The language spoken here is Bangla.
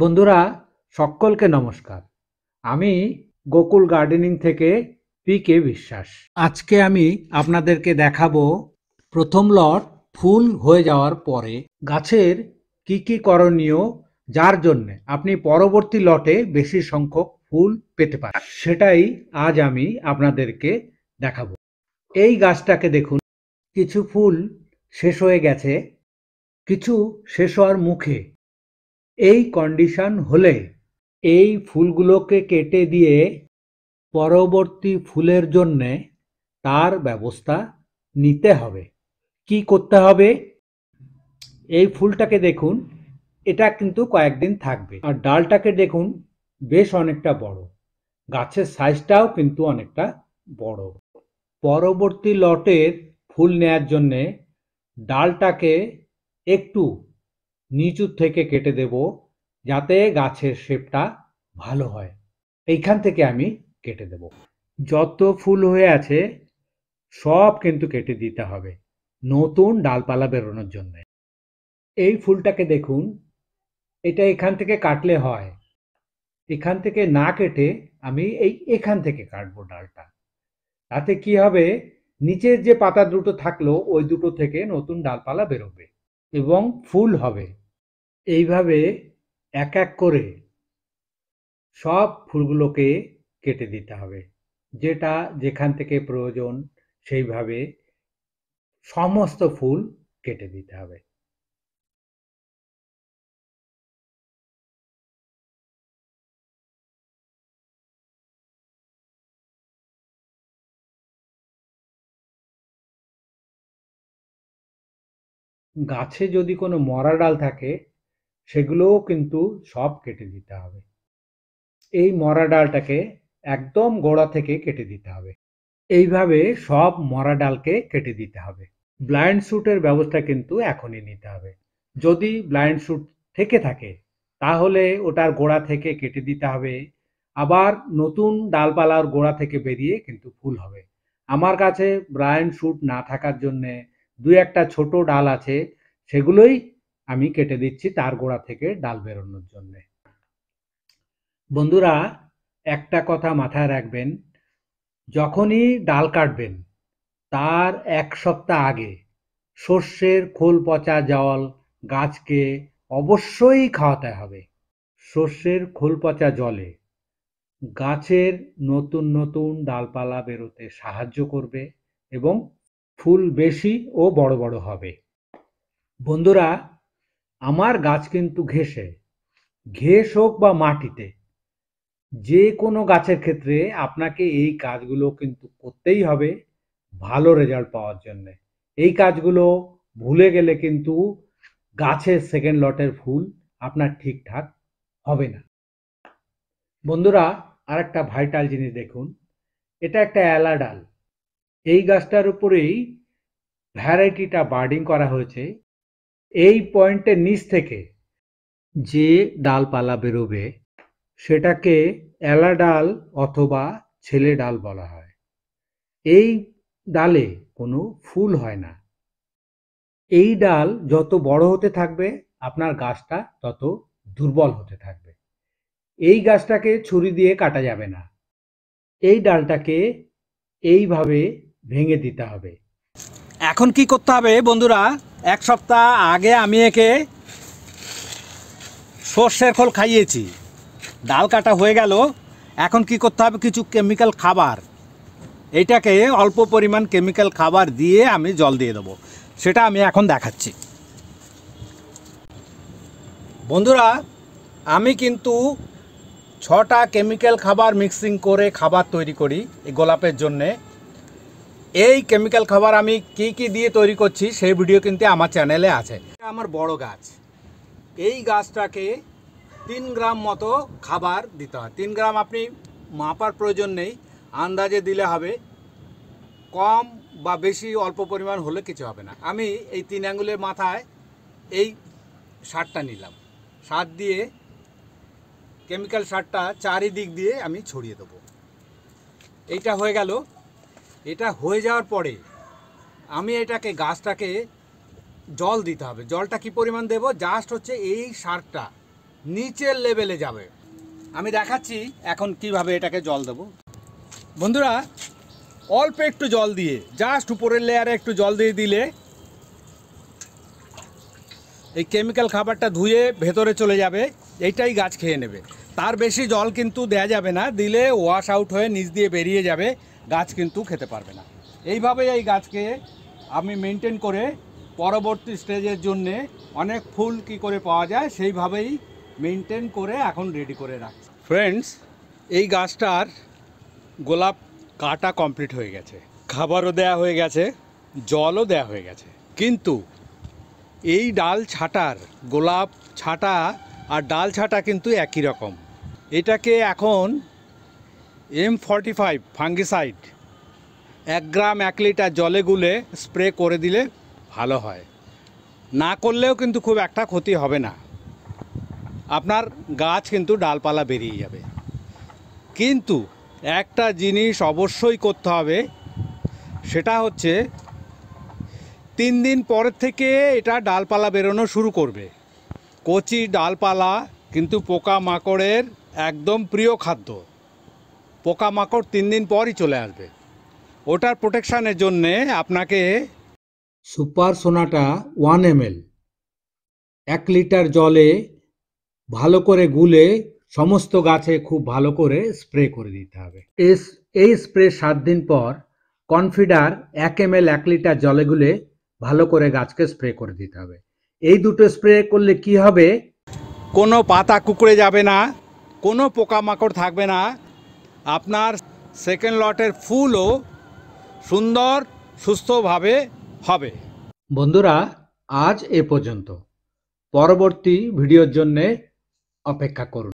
বন্ধুরা সকলকে নমস্কার আমি গোকুল গার্ডেনিং থেকে পি কে বিশ্বাস আজকে আমি আপনাদেরকে দেখাবো প্রথম লট ফুল হয়ে যাওয়ার পরে গাছের কি কি করণীয় যার জন্য আপনি পরবর্তী লটে বেশি সংখ্যক ফুল পেতে পারেন সেটাই আজ আমি আপনাদেরকে দেখাবো এই গাছটাকে দেখুন কিছু ফুল শেষ হয়ে গেছে কিছু শেষ হওয়ার মুখে এই কন্ডিশন হলে এই ফুলগুলোকে কেটে দিয়ে পরবর্তী ফুলের জন্যে তার ব্যবস্থা নিতে হবে কি করতে হবে এই ফুলটাকে দেখুন এটা কিন্তু কয়েকদিন থাকবে আর ডালটাকে দেখুন বেশ অনেকটা বড় গাছের সাইজটাও কিন্তু অনেকটা বড় পরবর্তী লটের ফুল নেয়ার জন্যে ডালটাকে একটু নিচু থেকে কেটে দেব যাতে গাছের শেপটা ভালো হয় এইখান থেকে আমি কেটে দেব যত ফুল হয়ে আছে সব কিন্তু কেটে দিতে হবে নতুন ডালপালা বেরোনোর জন্য এই ফুলটাকে দেখুন এটা এখান থেকে কাটলে হয় এখান থেকে না কেটে আমি এই এখান থেকে কাটবো ডালটা তাতে কি হবে নিচের যে পাতা দুটো থাকলো ওই দুটো থেকে নতুন ডালপালা বেরোবে এবং ফুল হবে এইভাবে এক এক করে সব ফুলগুলোকে কেটে দিতে হবে যেটা যেখান থেকে প্রয়োজন সেইভাবে সমস্ত ফুল কেটে দিতে হবে গাছে যদি কোনো মরা ডাল থাকে সেগুলোও কিন্তু সব কেটে দিতে হবে এই মরা ডালটাকে একদম গোড়া থেকে কেটে দিতে হবে এইভাবে সব মরা ডালকে কেটে দিতে হবে ব্লাইন্ড শ্যুটের ব্যবস্থা কিন্তু এখনই নিতে হবে যদি ব্লাইন্ড শ্যুট থেকে থাকে তাহলে ওটার গোড়া থেকে কেটে দিতে হবে আবার নতুন ডালপালার গোড়া থেকে বেরিয়ে কিন্তু ফুল হবে আমার কাছে ব্লাইন্ড শ্যুট না থাকার জন্যে দু একটা ছোট ডাল আছে সেগুলোই আমি কেটে দিচ্ছি তার গোড়া থেকে ডাল বেরোনোর জন্য বন্ধুরা একটা কথা মাথায় রাখবেন যখনই ডাল কাটবেন তার এক সপ্তাহ আগে শস্যের খোল পচা জল গাছকে অবশ্যই খাওয়াতে হবে শস্যের খোল পচা জলে গাছের নতুন নতুন ডালপালা বেরোতে সাহায্য করবে এবং ফুল বেশি ও বড় বড় হবে বন্ধুরা আমার গাছ কিন্তু ঘেসে ঘেস হোক বা মাটিতে যে কোনো গাছের ক্ষেত্রে আপনাকে এই কাজগুলো কিন্তু করতেই হবে ভালো রেজাল্ট পাওয়ার জন্য এই কাজগুলো ভুলে গেলে কিন্তু গাছের সেকেন্ড লটের ফুল আপনার ঠিকঠাক হবে না বন্ধুরা আর একটা ভাইটাল জিনিস দেখুন এটা একটা অ্যালাডাল এই গাছটার উপরেই ভ্যারাইটিটা বার্ডিং করা হয়েছে এই পয়েন্টের নিচ থেকে যে ডালপালা বেরোবে সেটাকে এলা ডাল অথবা ছেলে ডাল বলা হয় এই ডালে কোনো ফুল হয় না এই ডাল যত বড় হতে থাকবে আপনার গাছটা তত দুর্বল হতে থাকবে এই গাছটাকে ছুরি দিয়ে কাটা যাবে না এই ডালটাকে এইভাবে ভেঙে দিতে হবে এখন কি করতে হবে বন্ধুরা এক সপ্তাহ আগে আমি একে সর্ষের খোল খাইয়েছি ডাল কাটা হয়ে গেল এখন কি করতে হবে কিছু কেমিক্যাল খাবার এটাকে অল্প পরিমাণ কেমিক্যাল খাবার দিয়ে আমি জল দিয়ে দেবো সেটা আমি এখন দেখাচ্ছি বন্ধুরা আমি কিন্তু ছটা কেমিক্যাল খাবার মিক্সিং করে খাবার তৈরি করি এই গোলাপের জন্যে এই কেমিক্যাল খাবার আমি কি কি দিয়ে তৈরি করছি সেই ভিডিও কিন্তু আমার চ্যানেলে আছে আমার বড় গাছ এই গাছটাকে তিন গ্রাম মতো খাবার দিতে হয় তিন গ্রাম আপনি মাপার প্রয়োজন নেই আন্দাজে দিলে হবে কম বা বেশি অল্প পরিমাণ হলে কিছু হবে না আমি এই তিন আঙুলের মাথায় এই সারটা নিলাম সার দিয়ে কেমিক্যাল সারটা চারিদিক দিয়ে আমি ছড়িয়ে দেবো এইটা হয়ে গেল এটা হয়ে যাওয়ার পরে আমি এটাকে গাছটাকে জল দিতে হবে জলটা কি পরিমাণ দেব জাস্ট হচ্ছে এই সারটা নিচের লেভেলে যাবে আমি দেখাচ্ছি এখন কিভাবে এটাকে জল দেব বন্ধুরা অল্প একটু জল দিয়ে জাস্ট উপরের লেয়ারে একটু জল দিয়ে দিলে এই কেমিক্যাল খাবারটা ধুয়ে ভেতরে চলে যাবে এইটাই গাছ খেয়ে নেবে তার বেশি জল কিন্তু দেয়া যাবে না দিলে ওয়াশ আউট হয়ে নিচ দিয়ে বেরিয়ে যাবে গাছ কিন্তু খেতে পারবে না এইভাবে এই গাছকে আমি মেনটেন করে পরবর্তী স্টেজের জন্যে অনেক ফুল কি করে পাওয়া যায় সেইভাবেই মেনটেন করে এখন রেডি করে রাখছি ফ্রেন্ডস এই গাছটার গোলাপ কাটা কমপ্লিট হয়ে গেছে খাবারও দেয়া হয়ে গেছে জলও দেয়া হয়ে গেছে কিন্তু এই ডাল ছাটার গোলাপ ছাটা আর ডাল ছাটা কিন্তু একই রকম এটাকে এখন এম ফর্টি ফাইভ ফাঙ্গিসাইড এক গ্রাম এক লিটার জলে গুলে স্প্রে করে দিলে ভালো হয় না করলেও কিন্তু খুব একটা ক্ষতি হবে না আপনার গাছ কিন্তু ডালপালা বেরিয়ে যাবে কিন্তু একটা জিনিস অবশ্যই করতে হবে সেটা হচ্ছে তিন দিন পরের থেকে এটা ডালপালা বেরোনো শুরু করবে কচি ডালপালা কিন্তু পোকা মাকড়ের একদম প্রিয় খাদ্য পোকামাকড় তিন দিন পরই চলে আসবে ওটার প্রোটেকশানের জন্যে আপনাকে সুপার সোনাটা ওয়ান এম এক লিটার জলে ভালো করে গুলে সমস্ত গাছে খুব ভালো করে স্প্রে করে দিতে হবে এই স্প্রে সাত দিন পর কনফিডার এক এম এল এক লিটার জলে গুলে ভালো করে গাছকে স্প্রে করে দিতে হবে এই দুটো স্প্রে করলে কি হবে কোনো পাতা কুকড়ে যাবে না কোনো পোকামাকড় থাকবে না আপনার সেকেন্ড লটের ফুলও সুন্দর সুস্থভাবে হবে বন্ধুরা আজ এ পর্যন্ত পরবর্তী ভিডিওর জন্যে অপেক্ষা করুন